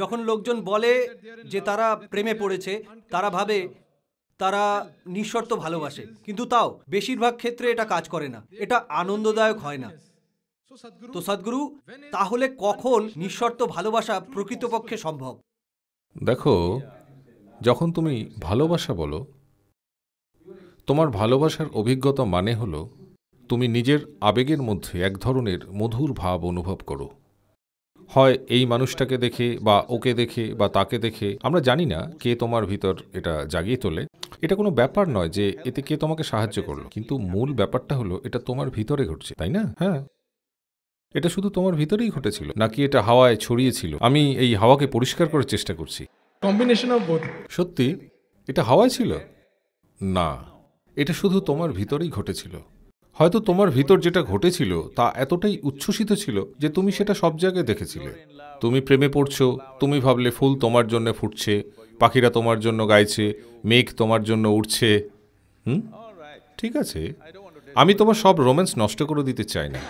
যখন লোকজন বলে যে তারা প্রেমে পড়েছে তারা ভাবে তারা নিঃশর্ত ভালোবাসে কিন্তু তাও বেশিরভাগ ক্ষেত্রে এটা কাজ করে না এটা আনন্দদায়ক হয় না তো সদ্গুরু তাহলে কখন নিঃশর্ত ভালোবাসা প্রকৃতপক্ষে সম্ভব দেখো যখন তুমি ভালোবাসা বলো তোমার ভালোবাসার অভিজ্ঞতা মানে হলো তুমি নিজের আবেগের মধ্যে এক ধরনের মধুর ভাব অনুভব করো হয় এই মানুষটাকে দেখে বা ওকে দেখে বা তাকে দেখে আমরা জানি না কে তোমার ভিতর এটা জাগিয়ে তোলে এটা কোনো ব্যাপার নয় যে এতে কে তোমাকে সাহায্য করলো কিন্তু মূল ব্যাপারটা হলো এটা তোমার ভিতরে ঘটছে তাই না হ্যাঁ এটা শুধু তোমার ভিতরেই ঘটেছিল নাকি এটা হাওয়ায় ছড়িয়েছিল আমি এই হাওয়াকে পরিষ্কার করার চেষ্টা করছি কম্বিনেশন অফ সত্যি এটা হাওয়ায় ছিল না এটা শুধু তোমার ভিতরেই ঘটেছিল হয়তো তোমার ভিতর যেটা ঘটেছিল তা এতটাই উচ্ছ্বসিত ছিল যে তুমি সেটা সব জায়গায় দেখেছিলে তুমি প্রেমে পড়ছো তুমি ভাবলে ফুল তোমার জন্য ফুটছে পাখিরা তোমার জন্য গাইছে মেঘ তোমার জন্য উঠছে হুম ঠিক আছে আমি তোমার সব রোম্যান্স নষ্ট করে দিতে চাই না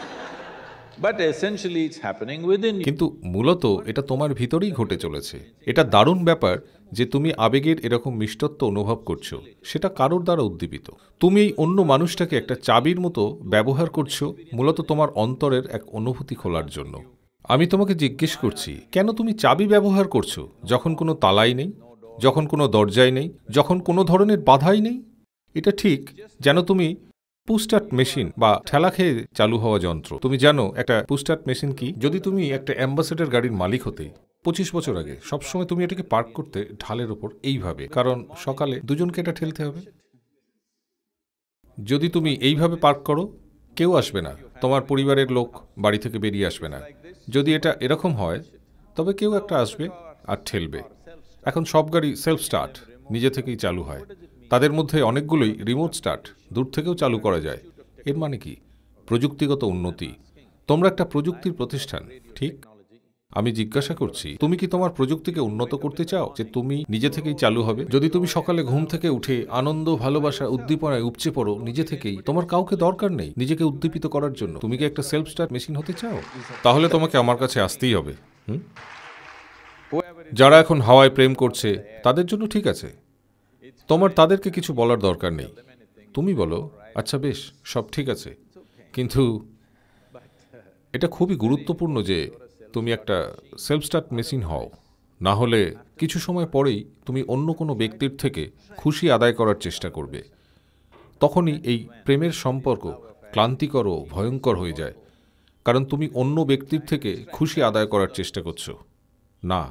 কিন্তু মূলত এটা তোমার ভিতরেই ঘটে চলেছে এটা দারুণ ব্যাপার যে তুমি আবেগের এরকম মিষ্টত্ব অনুভব করছো সেটা কারোর দ্বারা উদ্দীপিত তুমি এই অন্য মানুষটাকে একটা চাবির মতো ব্যবহার করছো মূলত তোমার অন্তরের এক অনুভূতি খোলার জন্য আমি তোমাকে জিজ্ঞেস করছি কেন তুমি চাবি ব্যবহার করছো যখন কোনো তালাই নেই যখন কোনো দরজাই নেই যখন কোনো ধরনের বাধাই নেই এটা ঠিক যেন তুমি পুস্টার্ট মেশিন বা ঠেলা খেয়ে চালু হওয়া যন্ত্র তুমি জানো একটা পুস্টার্ট মেশিন কি যদি তুমি একটা অ্যাম্বাসেডার গাড়ির মালিক হতে পঁচিশ বছর আগে সবসময় তুমি এটাকে পার্ক করতে ঢালের ওপর এইভাবে কারণ সকালে দুজনকে এটা ঠেলতে হবে যদি তুমি এইভাবে পার্ক করো কেউ আসবে না তোমার পরিবারের লোক বাড়ি থেকে বেরিয়ে আসবে না যদি এটা এরকম হয় তবে কেউ একটা আসবে আর ঠেলবে এখন সব গাড়ি সেলফ স্টার্ট নিজে থেকেই চালু হয় তাদের মধ্যে অনেকগুলোই রিমোট স্টার্ট দূর থেকেও চালু করা যায় এর মানে কি প্রযুক্তিগত উন্নতি তোমরা একটা প্রযুক্তির প্রতিষ্ঠান ঠিক আমি জিজ্ঞাসা করছি তুমি কি তোমার প্রযুক্তিকে উন্নত করতে চাও যে তুমি নিজে থেকেই চালু হবে যদি তুমি সকালে ঘুম থেকে উঠে আনন্দ ভালোবাসা উদ্দীপনায় উপচে পড়ো নিজে থেকেই তোমার কাউকে দরকার নেই নিজেকে উদ্দীপিত করার জন্য তুমি কি একটা সেলফ স্টার্ট মেশিন হতে চাও তাহলে তোমাকে আমার কাছে আসতেই হবে যারা এখন হাওয়ায় প্রেম করছে তাদের জন্য ঠিক আছে তোমার তাদেরকে কিছু বলার দরকার নেই তুমি বলো আচ্ছা বেশ সব ঠিক আছে কিন্তু এটা খুবই গুরুত্বপূর্ণ যে তুমি একটা সেলফ স্টার্ট মেশিন হও না হলে কিছু সময় পরেই তুমি অন্য কোনো ব্যক্তির থেকে খুশি আদায় করার চেষ্টা করবে তখনই এই প্রেমের সম্পর্ক ক্লান্তিকর ও ভয়ঙ্কর হয়ে যায় কারণ তুমি অন্য ব্যক্তির থেকে খুশি আদায় করার চেষ্টা করছো না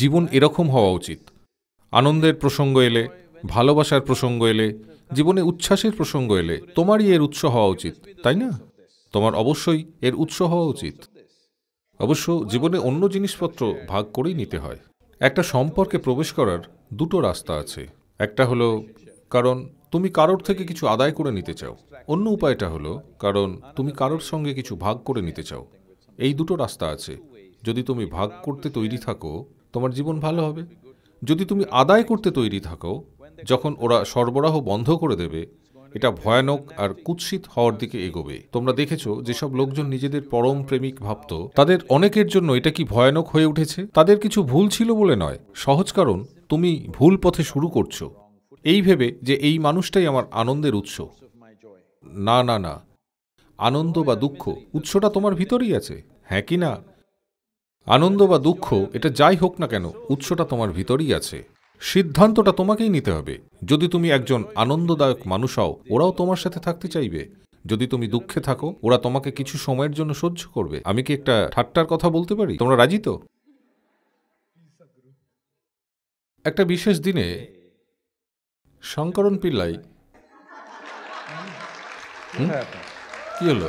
জীবন এরকম হওয়া উচিত আনন্দের প্রসঙ্গ এলে ভালোবাসার প্রসঙ্গ এলে জীবনে উচ্ছ্বাসের প্রসঙ্গ এলে তোমারই এর উৎস হওয়া উচিত তাই না তোমার অবশ্যই এর উৎস হওয়া উচিত অবশ্য জীবনে অন্য জিনিসপত্র ভাগ করেই নিতে হয় একটা সম্পর্কে প্রবেশ করার দুটো রাস্তা আছে একটা হলো কারণ তুমি কারোর থেকে কিছু আদায় করে নিতে চাও অন্য উপায়টা হলো কারণ তুমি কারোর সঙ্গে কিছু ভাগ করে নিতে চাও এই দুটো রাস্তা আছে যদি তুমি ভাগ করতে তৈরি থাকো তোমার জীবন ভালো হবে যদি তুমি আদায় করতে তৈরি থাকো যখন ওরা সরবরাহ বন্ধ করে দেবে এটা ভয়ানক আর কুৎসিত হওয়ার দিকে এগোবে তোমরা দেখেছ যেসব লোকজন নিজেদের পরম প্রেমিক ভাবত তাদের অনেকের জন্য এটা কি ভয়ানক হয়ে উঠেছে তাদের কিছু ভুল ছিল বলে নয় সহজ কারণ তুমি ভুল পথে শুরু করছো এই ভেবে যে এই মানুষটাই আমার আনন্দের উৎস না না না আনন্দ বা দুঃখ উৎসটা তোমার ভিতরেই আছে হ্যাঁ কি না আনন্দ বা দুঃখ এটা যাই হোক না কেন উৎসটা তোমার ভিতরেই আছে সিদ্ধান্তটা তোমাকেই নিতে হবে যদি তুমি একজন আনন্দদায়ক মানুষ হও ওরাও তোমার সাথে থাকতে চাইবে যদি তুমি দুঃখে থাকো ওরা তোমাকে কিছু সময়ের জন্য সহ্য করবে আমি কি একটা ঠাট্টার কথা বলতে পারি তোমরা রাজি তো একটা বিশেষ দিনে শঙ্করণ পিল্লাই কি হলো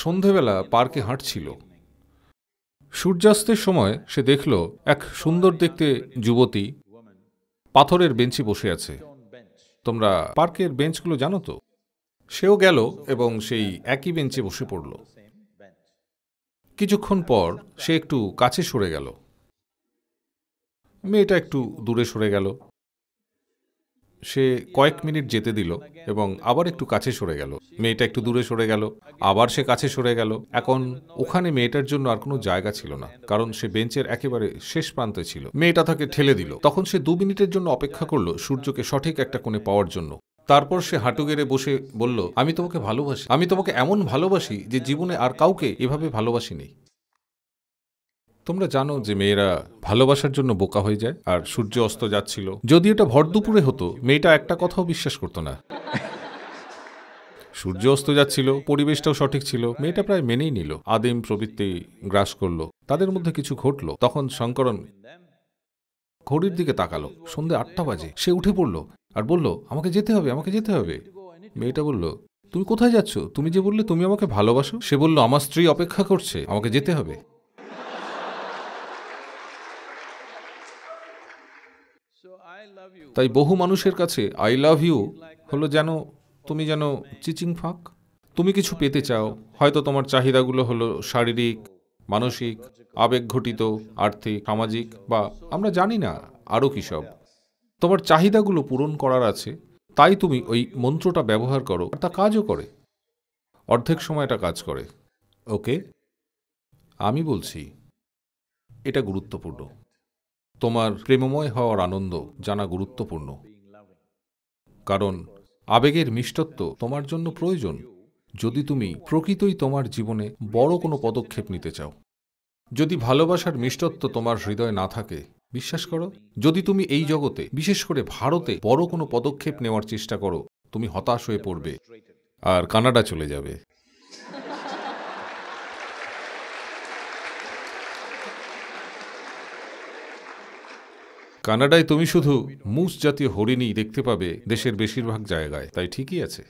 সন্ধেবেলা পার্কে হাঁটছিল সূর্যাস্তের সময় সে দেখল এক সুন্দর দেখতে যুবতী পাথরের বেঞ্চে বসে আছে তোমরা পার্কের বেঞ্চগুলো জানো তো সেও গেল এবং সেই একই বেঞ্চে বসে পড়ল কিছুক্ষণ পর সে একটু কাছে সরে গেল মেয়েটা একটু দূরে সরে গেল সে কয়েক মিনিট যেতে দিল এবং আবার একটু কাছে সরে গেল মেয়েটা একটু দূরে সরে গেল আবার সে কাছে সরে গেল এখন ওখানে মেয়েটার জন্য আর কোনো জায়গা ছিল না কারণ সে বেঞ্চের একেবারে শেষ প্রান্তে ছিল মেয়েটা তাকে ঠেলে দিল তখন সে দু মিনিটের জন্য অপেক্ষা করলো সূর্যকে সঠিক একটা কোণে পাওয়ার জন্য তারপর সে হাঁটু গেড়ে বসে বলল আমি তোমাকে ভালোবাসি আমি তোমাকে এমন ভালোবাসি যে জীবনে আর কাউকে এভাবে ভালোবাসিনি তোমরা জানো যে মেয়েরা ভালোবাসার জন্য বোকা হয়ে যায় আর সূর্য অস্ত যাচ্ছিল যদি এটা ভর দুপুরে হতো মেয়েটা একটা কথাও বিশ্বাস করতো না সূর্য অস্ত যাচ্ছিল পরিবেশটাও সঠিক ছিল মেয়েটা প্রায় মেনেই নিল আদিম প্রবৃত্তি গ্রাস করলো তাদের মধ্যে কিছু ঘটলো তখন শঙ্করণ ঘড়ির দিকে তাকালো সন্ধ্যে আটটা বাজে সে উঠে পড়লো আর বলল আমাকে যেতে হবে আমাকে যেতে হবে মেয়েটা বলল তুমি কোথায় যাচ্ছ তুমি যে বললে তুমি আমাকে ভালোবাসো সে বলল আমার স্ত্রী অপেক্ষা করছে আমাকে যেতে হবে তাই বহু মানুষের কাছে আই লাভ ইউ হলো যেন তুমি যেন চিচিং ফাঁক তুমি কিছু পেতে চাও হয়তো তোমার চাহিদাগুলো হলো শারীরিক মানসিক আবেগ ঘটিত আর্থিক সামাজিক বা আমরা জানি না আরও কি সব তোমার চাহিদাগুলো পূরণ করার আছে তাই তুমি ওই মন্ত্রটা ব্যবহার করো তা কাজও করে অর্ধেক সময় এটা কাজ করে ওকে আমি বলছি এটা গুরুত্বপূর্ণ তোমার প্রেমময় হওয়ার আনন্দ জানা গুরুত্বপূর্ণ কারণ আবেগের মিষ্টত্ব তোমার জন্য প্রয়োজন যদি তুমি প্রকৃতই তোমার জীবনে বড় কোনো পদক্ষেপ নিতে চাও যদি ভালোবাসার মিষ্টত্ব তোমার হৃদয় না থাকে বিশ্বাস করো যদি তুমি এই জগতে বিশেষ করে ভারতে বড় কোনো পদক্ষেপ নেওয়ার চেষ্টা করো তুমি হতাশ হয়ে পড়বে আর কানাডা চলে যাবে কানাডায় তুমি শুধু মুস জাতীয় হরিণই দেখতে পাবে দেশের বেশিরভাগ জায়গায় তাই ঠিকই আছে